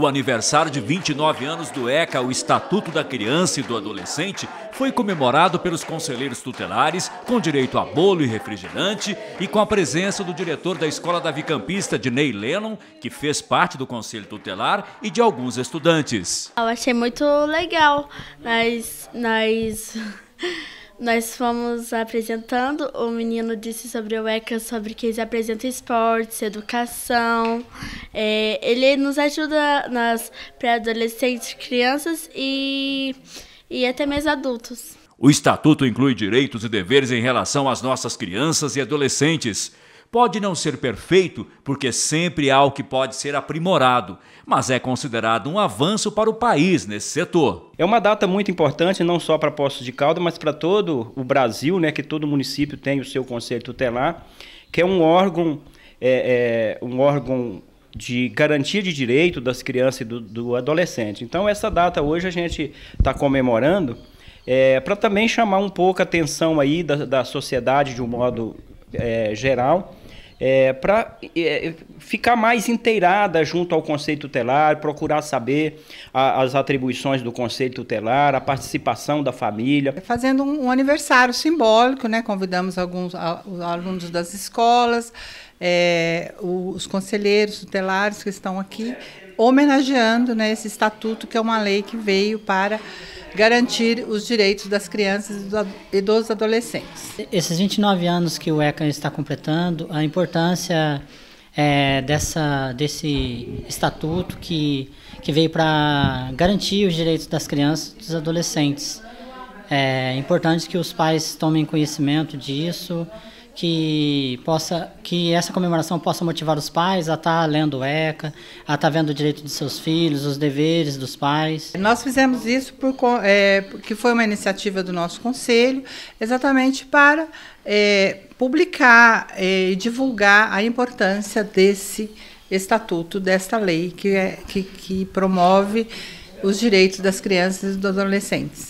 O aniversário de 29 anos do ECA, o Estatuto da Criança e do Adolescente, foi comemorado pelos conselheiros tutelares, com direito a bolo e refrigerante, e com a presença do diretor da Escola da Vicampista, Dinei Lennon, que fez parte do conselho tutelar, e de alguns estudantes. Eu achei muito legal, mas. mas... Nós fomos apresentando, o menino disse sobre o ECA, sobre que eles apresentam esportes, educação. É, ele nos ajuda nas pré-adolescentes, crianças e, e até mesmo adultos. O Estatuto inclui direitos e deveres em relação às nossas crianças e adolescentes. Pode não ser perfeito, porque sempre há o que pode ser aprimorado, mas é considerado um avanço para o país nesse setor. É uma data muito importante, não só para Poços de Caldas, mas para todo o Brasil, né, que todo município tem o seu conselho tutelar, que é um órgão, é, é, um órgão de garantia de direito das crianças e do, do adolescente. Então, essa data hoje a gente está comemorando. É, para também chamar um pouco a atenção aí da, da sociedade de um modo é, geral é, para é, ficar mais inteirada junto ao Conselho Tutelar, procurar saber a, as atribuições do Conselho Tutelar, a participação da família. É fazendo um, um aniversário simbólico, né? convidamos alguns a, alunos das escolas, é, os conselheiros tutelares que estão aqui, homenageando né, esse estatuto, que é uma lei que veio para garantir os direitos das crianças e dos adolescentes. Esses 29 anos que o ECA está completando, a importância é, dessa, desse estatuto que, que veio para garantir os direitos das crianças e dos adolescentes. É importante que os pais tomem conhecimento disso, que possa que essa comemoração possa motivar os pais a estar tá lendo o ECA, a estar tá vendo o direito de seus filhos, os deveres dos pais. Nós fizemos isso por, é, foi uma iniciativa do nosso conselho, exatamente para é, publicar é, e é, divulgar a importância desse estatuto, desta lei que, é, que, que promove os direitos das crianças e dos adolescentes.